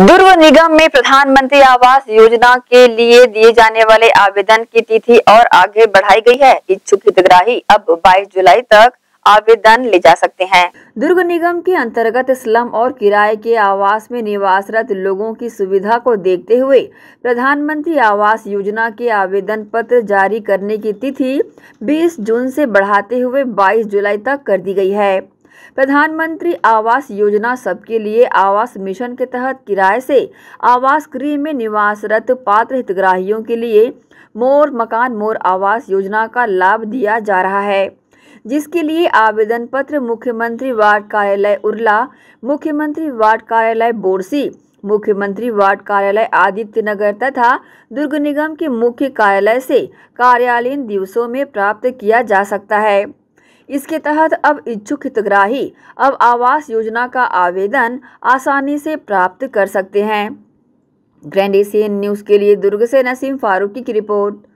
दुर्ग निगम में प्रधानमंत्री आवास योजना के लिए दिए जाने वाले आवेदन की तिथि और आगे बढ़ाई गई है इच्छुक हितग्राही अब 22 जुलाई तक आवेदन ले जा सकते हैं दुर्ग निगम के अंतर्गत स्लम और किराए के आवास में निवासरत लोगों की सुविधा को देखते हुए प्रधानमंत्री आवास योजना के आवेदन पत्र जारी करने की तिथि 20 जून से बढ़ाते हुए 22 जुलाई तक कर दी गई है प्रधानमंत्री आवास योजना सबके लिए आवास मिशन के तहत किराए से आवास गृह में निवासरत पात्र हितग्राहियों के लिए मोर मकान मोर आवास योजना का लाभ दिया जा रहा है जिसके लिए आवेदन पत्र मुख्यमंत्री वार्ड कार्यालय उरला मुख्यमंत्री वार्ड कार्यालय बोरसी मुख्यमंत्री वार्ड कार्यालय आदित्य नगर तथा दुर्ग निगम के मुख्य कार्यालय से कार्यालयीन दिवसों में प्राप्त किया जा सकता है इसके तहत अब इच्छुक हितग्राही अब आवास योजना का आवेदन आसानी से प्राप्त कर सकते हैं ग्रैंड एशियन न्यूज़ के लिए दुर्ग से नसीम फारूकी की रिपोर्ट